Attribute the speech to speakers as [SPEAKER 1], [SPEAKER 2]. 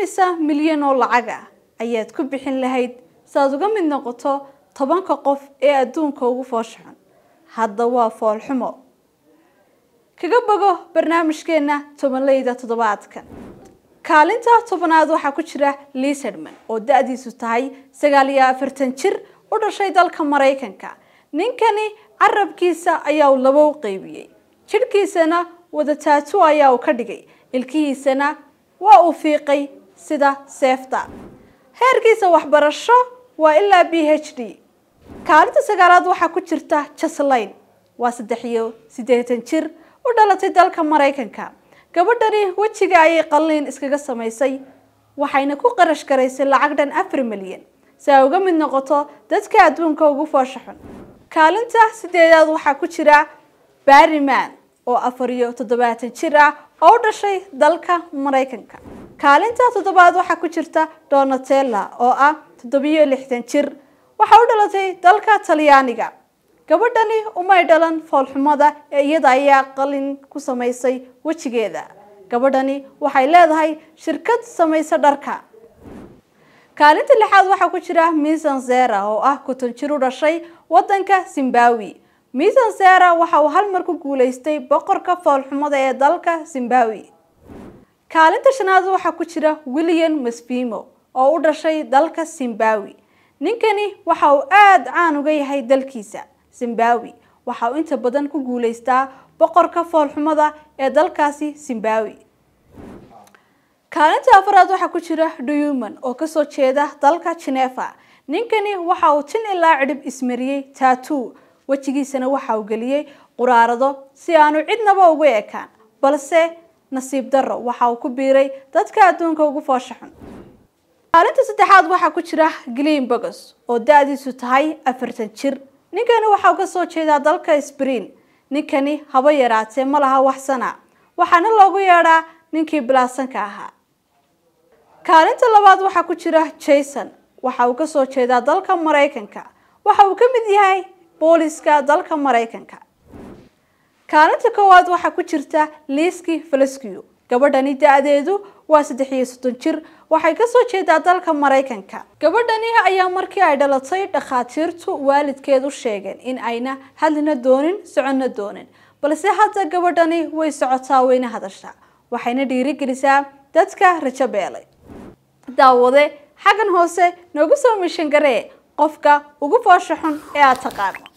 [SPEAKER 1] imisa milyan oo lacag ah ayaad ku bixin lahayd si aad uga mid noqoto tobanka qof ee adduunka ugu foolshucun hadda waa foolxumo kaga bogo barnaamijkeenna tobanleyda toddobaadkan kaalinta tobanaad waxaa ku jira liisedman oo da-diisu tahay sagaal iyo afartan jir u dhashay dalka maraykanka ninkani carabkiisa ayaa uu labo u qeybiyey jidhkiisana wada taatu ayaa uu ka dhigay ilkihiisana waa uu fiiqay sida seefta heerkiisa waxbarasho waa ilaa b h d kaalinta sagaalaad waxaa ku jirta jaslayn waa saddex iyo siddeetan jir u dhalatay dalka maraykanka gabadhani wejiga ayay qalliin iskaga samaysay waxayna ku qarash garaysay lacag dhan afar milyan si ay uga mid noqoto dadka adduunka ugu foosha xun kaalinta sideedaad waxaa ku jira barryman oo afar iyo toddobaatan jir ah oo u dhashay dalka maraykanka kaalinta toddobaad waxaa ku jirta donatella oo ah toddobiyo lixdan jir waxaa u dhalatay dalka talyaaniga gabadhani umay dhalan foolxumada ee iyada ayaa qalin ku samaysay wejigeeda gabadhani waxay leedahay shirkad samaysa dharka kaalinta lixaad waxaa ku jira missan zera oo ah kutan jir u dhashay waddanka zimbawi missan zera waxa uu hal mar ku guulaystay boqorka foolxumada ee dalka zimbawi kaalinta shanaad waxaa ku jira william masvimo oo u dhashay dalka zimbawi ninkani waxa uu aada caan uga yahay dalkiisa zimbawi waxa uu inta badan ku guulaystaa boqorka foolxumada ee dalkaasi zimbawi kaalinta afaraad waxaa ku jira duyuman oo kasoo jeeda dalka genefa ninkani waxa uu tin ilaa cidhib ismariyey taatu wejigiisana waxa uu geliyey quraarado si aanu cidnaba ugu ekaan balse nasiib darro waxa uu ku biiray dadka adduunka ugu foosha xun maalinta saddexaad waxaa ku jira gleam bogos oo da-diisu tahay afartan jir ninkani waxau ka soo jeedaa dalka sbriin ninkani haba yaraatee ma laha waxsana waxaana loogu yeedhaa ninkii bilaasanka ahaa kaalinta labaad waxaa ku jira jason waxa uu kasoo jeedaa dalka maraykanka waxa uu ka mid yahay booliska dalka maraykanka kaalinta koowaad waxaa ku jirta liiski falasqiyo gabadhani da-deedu waa saddex iyo soddon jir waxay kasoo jeedaa dalka maraykanka gabadhani ayaa markii ay dhalatay dhakhaatiirtu waalidkeed u sheegeen in ayna hadlina doonin soconna doonin balse hadda gabadhani way socotaa wayna hadashaa waxayna dhiirigelisaa dadka rajo beelay daawade xaggan hoose noogu soo mishangaree qofka ugu foosha xun ee aad taqaano